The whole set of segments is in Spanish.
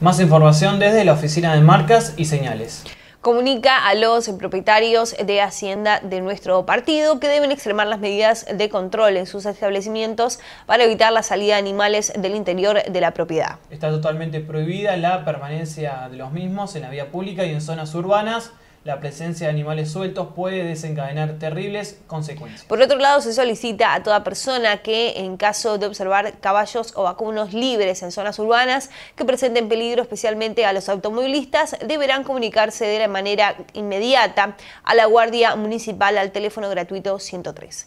Más información desde la Oficina de Marcas y Señales. Comunica a los propietarios de Hacienda de nuestro partido que deben extremar las medidas de control en sus establecimientos para evitar la salida de animales del interior de la propiedad. Está totalmente prohibida la permanencia de los mismos en la vía pública y en zonas urbanas la presencia de animales sueltos puede desencadenar terribles consecuencias. Por otro lado, se solicita a toda persona que, en caso de observar caballos o vacunos libres en zonas urbanas que presenten peligro especialmente a los automovilistas, deberán comunicarse de la manera inmediata a la Guardia Municipal al teléfono gratuito 103.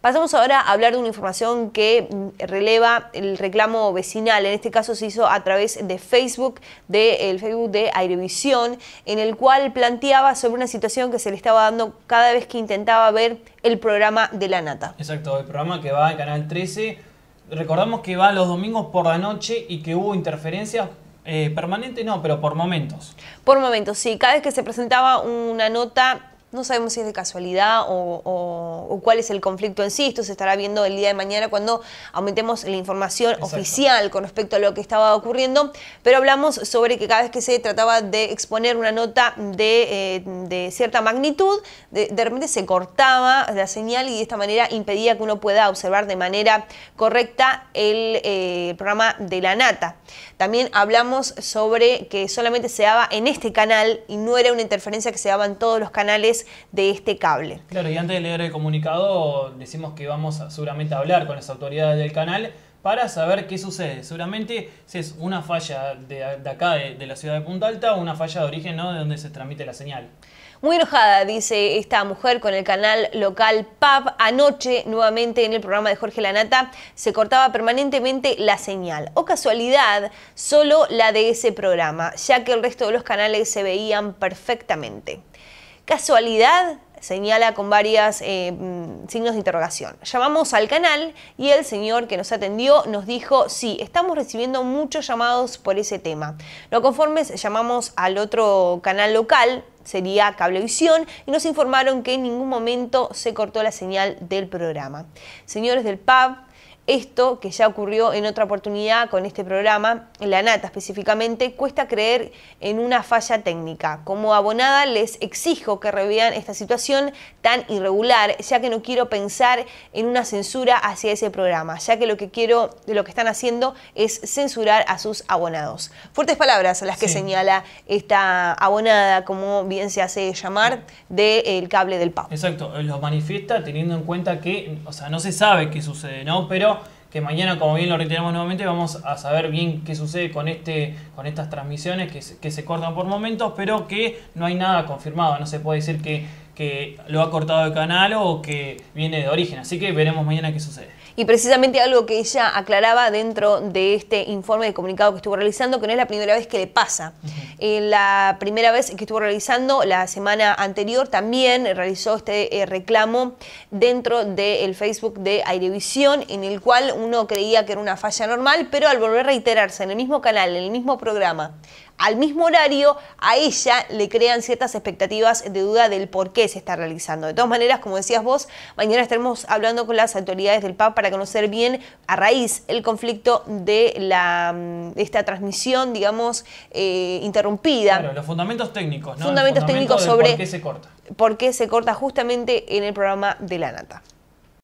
Pasamos ahora a hablar de una información que mm, releva el reclamo vecinal. En este caso se hizo a través de Facebook, del Facebook de Airevisión, en el cual planteaba sobre una situación que se le estaba dando cada vez que intentaba ver el programa de la nata. Exacto, el programa que va al Canal 13. Recordamos que va los domingos por la noche y que hubo interferencias eh, permanente no, pero por momentos. Por momentos, sí. Cada vez que se presentaba una nota no sabemos si es de casualidad o, cuál es el conflicto en sí. Esto se estará viendo el día de mañana cuando aumentemos la información oficial con respecto a lo que estaba ocurriendo. Pero hablamos sobre que cada vez que se trataba de exponer una nota de, eh, cierta magnitud, de, repente se cortaba la señal y de esta manera impedía que uno pueda observar de manera correcta el eh, programa de la nata. También hablamos sobre que solamente se daba en este canal y no era una interferencia que se daba en todos los canales de este cable. Claro, y antes de leer el comunicado, decimos que vamos seguramente a hablar con las autoridades del canal para saber qué sucede. Seguramente si es una falla de, acá, de, la ciudad de Punta Alta, o una falla de origen, ¿no? De donde se transmite la señal. Muy enojada, dice esta mujer con el canal local PAP. Anoche, nuevamente en el programa de Jorge Lanata, se cortaba permanentemente la señal. O casualidad, solo la de ese programa, ya que el resto de los canales se veían perfectamente. Casualidad, señala con varios eh, signos de interrogación. Llamamos al canal y el señor que nos atendió nos dijo, sí, estamos recibiendo muchos llamados por ese tema. No conformes, llamamos al otro canal local, sería Cablevisión, y nos informaron que en ningún momento se cortó la señal del programa. Señores del PAB, esto, que ya ocurrió en otra oportunidad con este programa, la nata específicamente, cuesta creer en una falla técnica. Como abonada les exijo que revean esta situación tan irregular, ya que no quiero pensar en una censura hacia ese programa, ya que lo que quiero, de lo que están haciendo es censurar a sus abonados. Fuertes palabras a las que señala esta abonada, como bien se hace llamar, del cable del PAP. Exacto, los manifiesta teniendo en cuenta que, o sea, no se sabe qué sucede, ¿no? Pero que mañana, como bien lo reiteramos nuevamente, vamos a saber bien qué sucede con, este, con estas transmisiones que se, cortan por momentos, pero que no hay nada confirmado, no se puede decir que, que lo ha cortado el canal o que viene de origen, así que veremos mañana qué sucede. Y precisamente algo que ella aclaraba dentro de este informe de comunicado que estuvo realizando, que no es la primera vez que le pasa la primera vez que estuvo realizando, la semana anterior, también realizó este eh, reclamo dentro del Facebook de Airevisión, en el cual uno creía que era una falla normal, pero al volver a reiterarse en el mismo canal, en el mismo programa, al mismo horario a ella le crean ciertas expectativas de duda del por qué se está realizando. De todas maneras, como decías vos, mañana estaremos hablando con las autoridades del PAP para conocer bien a raíz el conflicto de la mm, esta transmisión, digamos, eh, interrumpida. Claro, los fundamentos técnicos, ¿no? Fundamentos técnicos sobre por qué se corta. Por qué se corta justamente en el programa de la nata.